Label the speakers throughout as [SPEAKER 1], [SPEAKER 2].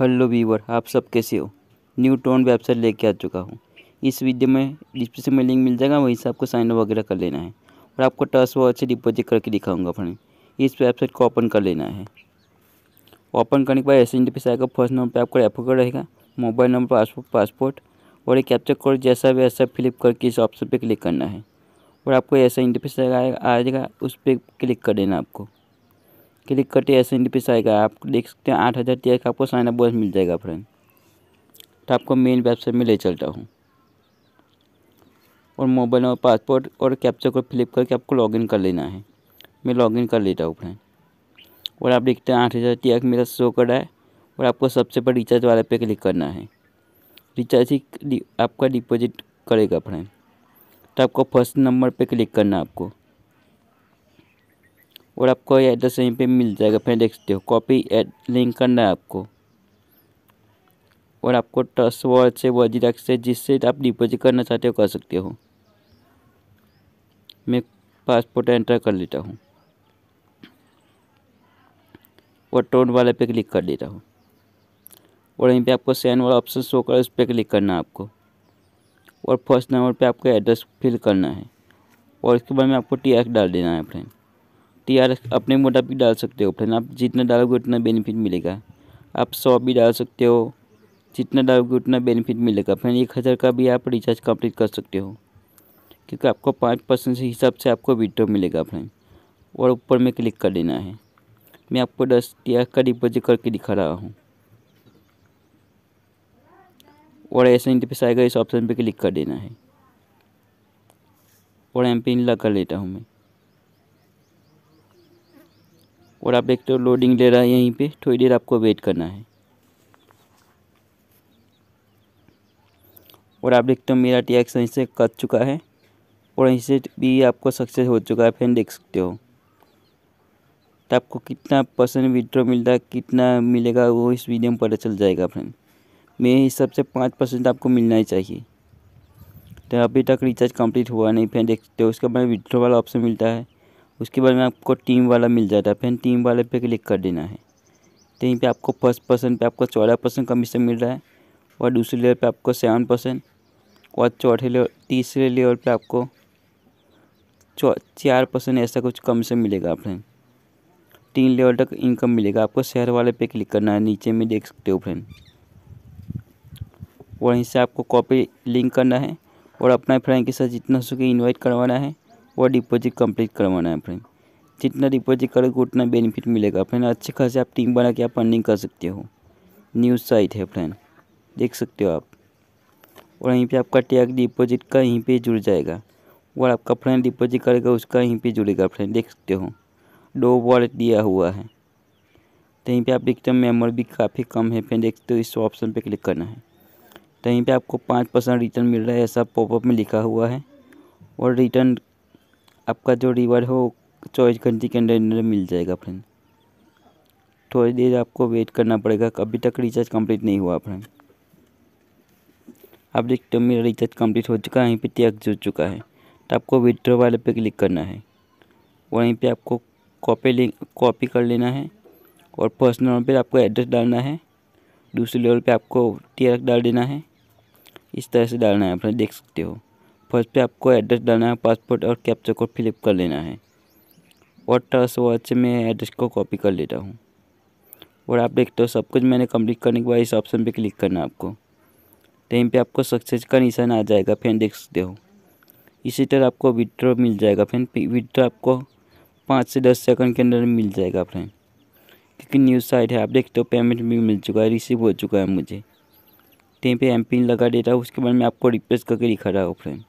[SPEAKER 1] hello viewer आप सब कैसे हो न्यू टोन वेबसाइट लेके आ चुका हूँ इस वीडियो में डिस्क्रिप्शन में लिंक मिल जाएगा वहीं से आपको साइन अप वगैरह कर लेना है और आपको टर्स वॉच से डिपोजिट करके दिखाऊंगा फ्रेंड इस वेबसाइट को ओपन कर लेना है ओपन करने के बाद एस एन डी आएगा फर्स्ट नंबर पर आपका रेफर कोड रहेगा मोबाइल नंबर पासपोर्ट पासपोर्ट और एक कैप्चर कोड जैसा भी ऐसा फिलिप करके इस ऑप्शन पर क्लिक करना है और आपको ऐसा इंटरफेस आएगा आ जाएगा उस पर क्लिक कर देना आपको क्लिक करते ऐसे इंटरफेस आएगा आप देख सकते हैं आठ हज़ार टी का आपको साइनअप बोनस मिल जाएगा फ्रेंड तो आपको मेन वेबसाइट में ले चलता हूँ और मोबाइल और पासपोर्ट और कैप्चर को फ्लिप करके आपको लॉगिन कर लेना है मैं लॉगिन कर लेता हूँ फ्रेंड और आप देखते हैं आठ हज़ार टी मेरा शो कर रहा है और आपको सबसे पहले रिचार्ज वाले पे क्लिक करना है रिचार्ज ही आपका डिपॉजिट करेगा फ्रेंड तो आपको फर्स्ट नंबर पे क्लिक करना है आपको और आपको ये एड्रेस यहीं पे मिल जाएगा फ्रेंड देखते हो कॉपी एड लिंक करना है आपको और आपको ट्रस्ट वॉल से वजीराक से जिससे आप डिपॉजिट करना चाहते हो कर सकते हो मैं पासपोर्ट एंटर कर लेता हूँ और टोन वाले पे क्लिक कर देता हूँ और यहीं पे आपको सेंड वाला ऑप्शन शो कर उस पर क्लिक करना है आपको और फर्स्ट नंबर पे आपको एड्रेस फिल करना है और इसके बाद में आपको टी डाल देना है फ्रेंड टी आर अपने भी डाल सकते हो फ्रेंड आप जितना डालोगे उतना बेनिफिट मिलेगा आप सौ भी डाल सकते हो जितना डालोगे उतना बेनिफिट मिलेगा फ्रेंड एक हज़ार का भी आप रिचार्ज कंप्लीट कर सकते हो क्योंकि आपको पाँच परसेंट के हिसाब से आपको विड्रो मिलेगा फ्रेंड और ऊपर में क्लिक कर देना है मैं आपको दस टी आर का डिपोजिट करके दिखा रहा हूँ और ऐसा इंटरफेस आएगा इस ऑप्शन पर क्लिक कर देना है और एम पिन लगा लेता हूँ मैं और आप देखते हो लोडिंग ले रहा है यहीं पे थोड़ी देर आपको वेट करना है और आप देखते हो मेरा टी एक्स से कट चुका है और यहीं से भी आपको सक्सेस हो चुका है फैन देख सकते हो तो आपको कितना परसेंट विड्रॉ मिलता है कितना मिलेगा वो इस वीडियो में पता चल जाएगा फ्रेंड मेरे हिसाब से पाँच परसेंट आपको मिलना ही चाहिए तो अभी तक रिचार्ज कंप्लीट हुआ नहीं फैन देख सकते हो उसके बाद विड्रॉ वाला ऑप्शन मिलता है उसके बाद में आपको टीम वाला मिल जाता है फिर टीम वाले पे क्लिक कर देना है तो पे आपको फर्स्ट पर्सन पे आपको चौदह परसेंट कमीशन मिल रहा है और दूसरे लेवल पे आपको सेवन परसेंट और चौथे लेवल तीसरे लेवल पे आपको चार परसेंट ऐसा कुछ कमीशन मिलेगा फ्रेंड तीन लेवल तक इनकम मिलेगा आपको शहर वाले पे क्लिक करना है नीचे में देख सकते हो फ्रेंड वहीं से आपको कॉपी लिंक करना है और अपना फ्रेंड के साथ जितना सके इन्वाइट करवाना है और डिपॉजिट कंप्लीट करवाना है फ्रेंड जितना डिपॉजिट करोगे उतना बेनिफिट मिलेगा फ्रेंड अच्छे खासे आप टीम बना के आप अर्निंग कर सकते हो न्यूज़ साइट है फ्रेंड देख सकते हो आप और यहीं पे आपका टैग डिपॉजिट का यहीं पे जुड़ जाएगा और आपका फ्रेंड डिपॉजिट करेगा उसका यहीं पे जुड़ेगा फ्रेंड देख सकते हो दो वॉलेट दिया हुआ है तो यहीं पर आप देखते हो मेमोरी भी काफ़ी कम है फ्रेंड देखते हो इस ऑप्शन पर क्लिक करना है तो यहीं पर आपको पाँच परसेंट रिटर्न मिल रहा है ऐसा पॉपअप में लिखा हुआ है और रिटर्न आपका जो रिवार्ड हो वो चौबीस घंटे के अंदर अंदर मिल जाएगा फ्रेंड थोड़ी देर आपको वेट करना पड़ेगा अभी तक रिचार्ज कंप्लीट नहीं हुआ फ्रेंड आप देखते हो मेरा रिचार्ज कंप्लीट हो चुका है यहीं पे त्याग जुट चुका है तो आपको विड्रो वाले पे क्लिक करना है वहीं पे आपको कॉपी कॉपी कर लेना है और फर्स्ट नंबर पर आपको एड्रेस डालना है दूसरे लेवल पर आपको टी डाल देना है इस तरह से डालना है फ्रेंड देख सकते हो फर्स्ट पे आपको एड्रेस डालना है पासपोर्ट और कैप्चर को फिलअप कर लेना है और टर्स वॉच से मैं एड्रेस को कॉपी कर लेता हूँ और आप देखते हो सब कुछ मैंने कंप्लीट करने के बाद इस ऑप्शन पे क्लिक करना आपको टाइम पे आपको सक्सेस का निशान आ जाएगा फैन देख सकते हो इसी तरह आपको विड्रॉ मिल जाएगा फैन विड्रॉ आपको पाँच से दस सेकंड के अंदर मिल जाएगा फ्रेंड क्योंकि न्यूज़ साइट है आप देखते हो पेमेंट भी मिल चुका है रिसीव हो चुका है मुझे टाइम पे एम लगा देता हूँ उसके बाद मैं आपको रिप्लेस करके दिखा रहा हूँ फ्रेंड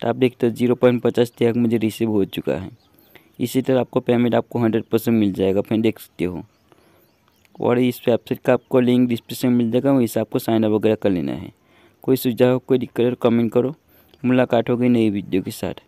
[SPEAKER 1] तो आप देखते हैं जीरो पॉइंट पचास त्याग मुझे रिसीव हो चुका है इसी तरह आपको पेमेंट आपको हंड्रेड परसेंट मिल जाएगा फिर देख सकते हो और इस वेबसाइट का आपको लिंक डिस्क्रिप्शन में मिल जाएगा वहीं से आपको साइनअप वगैरह कर लेना है कोई सुझाव कोई दिक्कत कमेंट करो मुलाकात होगी नई वीडियो के साथ